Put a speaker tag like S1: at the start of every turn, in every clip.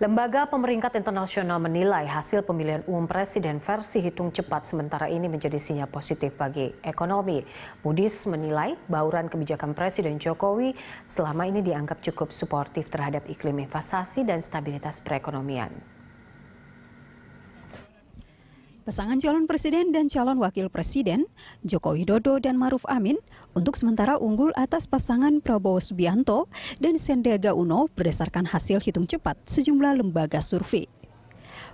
S1: Lembaga Pemeringkat Internasional menilai hasil pemilihan umum presiden versi hitung cepat sementara ini menjadi sinyal positif bagi ekonomi. Budis menilai bauran kebijakan Presiden Jokowi selama ini dianggap cukup suportif terhadap iklim investasi dan stabilitas perekonomian.
S2: Pasangan calon presiden dan calon wakil presiden Joko Widodo dan Maruf Amin untuk sementara unggul atas pasangan Prabowo Subianto dan Sandiaga Uno berdasarkan hasil hitung cepat sejumlah lembaga survei.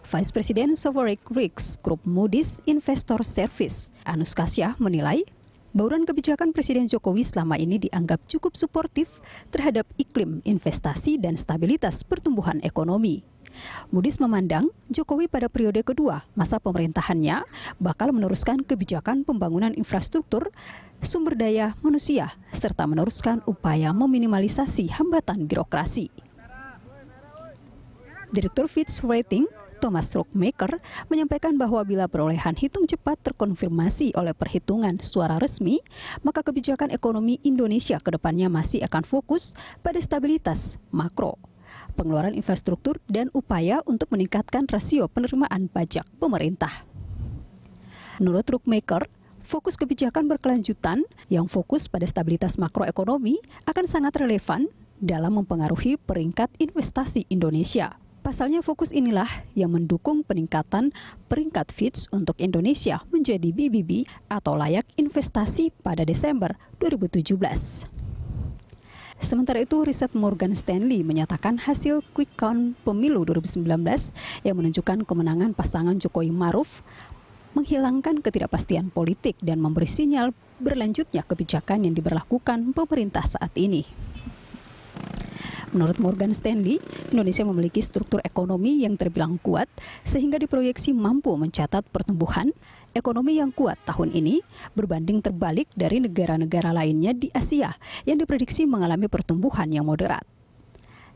S2: Vice President Sovereign Ricks Group Moody's Investor Service, Anus Kasyah menilai bauran kebijakan Presiden Jokowi selama ini dianggap cukup suportif terhadap iklim investasi dan stabilitas pertumbuhan ekonomi. Mudis memandang Jokowi pada periode kedua masa pemerintahannya bakal meneruskan kebijakan pembangunan infrastruktur, sumber daya manusia, serta meneruskan upaya meminimalisasi hambatan birokrasi. Direktur Fitch Rating Thomas Rookmaker menyampaikan bahwa bila perolehan hitung cepat terkonfirmasi oleh perhitungan suara resmi, maka kebijakan ekonomi Indonesia kedepannya masih akan fokus pada stabilitas makro pengeluaran infrastruktur, dan upaya untuk meningkatkan rasio penerimaan pajak pemerintah. Menurut Rookmaker, fokus kebijakan berkelanjutan yang fokus pada stabilitas makroekonomi akan sangat relevan dalam mempengaruhi peringkat investasi Indonesia. Pasalnya fokus inilah yang mendukung peningkatan peringkat Fitch untuk Indonesia menjadi BBB atau layak investasi pada Desember 2017. Sementara itu, riset Morgan Stanley menyatakan hasil quick count pemilu 2019 yang menunjukkan kemenangan pasangan Jokowi Maruf menghilangkan ketidakpastian politik dan memberi sinyal berlanjutnya kebijakan yang diberlakukan pemerintah saat ini. Menurut Morgan Stanley, Indonesia memiliki struktur ekonomi yang terbilang kuat sehingga diproyeksi mampu mencatat pertumbuhan ekonomi yang kuat tahun ini berbanding terbalik dari negara-negara lainnya di Asia yang diprediksi mengalami pertumbuhan yang moderat.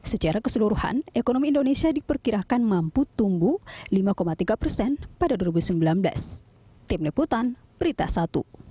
S2: Secara keseluruhan, ekonomi Indonesia diperkirakan mampu tumbuh 5,3 persen pada 2019. Tim Liputan, Berita 1.